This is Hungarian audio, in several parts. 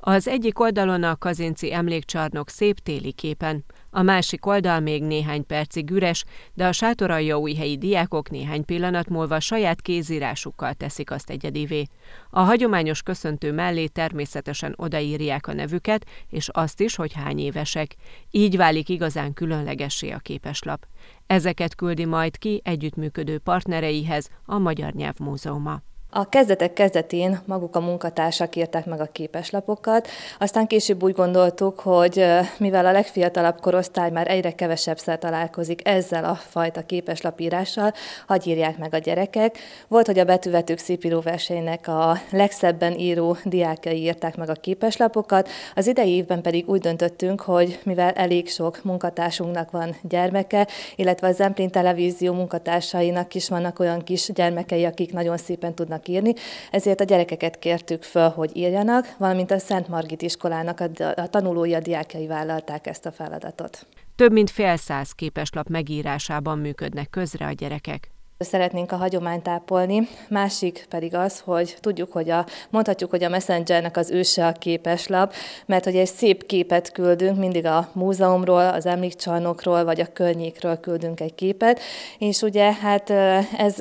Az egyik oldalon a Kazinci emlékcsarnok szép téli képen, a másik oldal még néhány percig üres, de a sátoraljaújhelyi diákok néhány pillanat múlva saját kézírásukkal teszik azt egyedivé. A hagyományos köszöntő mellé természetesen odaírják a nevüket, és azt is, hogy hány évesek. Így válik igazán különlegessé a képeslap. Ezeket küldi majd ki együttműködő partnereihez a Magyar Nyelv Múzeuma. A kezdetek kezdetén maguk a munkatársak írták meg a képeslapokat, aztán később úgy gondoltuk, hogy mivel a legfiatalabb korosztály már egyre kevesebb találkozik ezzel a fajta képeslapírással, hagy írják meg a gyerekek. Volt, hogy a betűvetők szépíró versenynek a legszebben író diákjai írták meg a képeslapokat, az idei évben pedig úgy döntöttünk, hogy mivel elég sok munkatársunknak van gyermeke, illetve a Zemplén Televízió munkatársainak is vannak olyan kis gyermekei, akik nagyon szépen tudnak tudnak írni, ezért a gyerekeket kértük föl, hogy írjanak, valamint a Szent Margit iskolának a, a tanulói, a diákjai vállalták ezt a feladatot. Több mint fél száz képeslap megírásában működnek közre a gyerekek szeretnénk a hagyományt ápolni, másik pedig az, hogy tudjuk, hogy a, mondhatjuk, hogy a Messengernek az őse a képeslap, mert hogy egy szép képet küldünk, mindig a múzeumról, az emlékcsarnokról, vagy a környékről küldünk egy képet, és ugye hát ez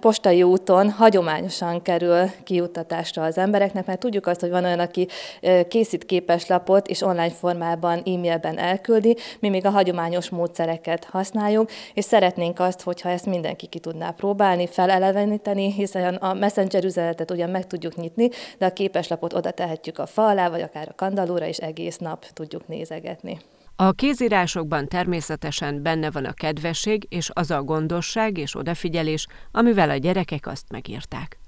postai úton hagyományosan kerül kiutatásra az embereknek, mert tudjuk azt, hogy van olyan, aki készít képeslapot, és online formában, e-mailben elküldi, mi még a hagyományos módszereket használjuk, és szeretnénk azt, hogyha ezt mindenki ki tudna tudná próbálni, feleleveníteni, hiszen a messenger üzenetet ugyan meg tudjuk nyitni, de a képeslapot oda tehetjük a fa alá, vagy akár a kandalóra, és egész nap tudjuk nézegetni. A kézírásokban természetesen benne van a kedvesség és az a gondosság és odafigyelés, amivel a gyerekek azt megírták.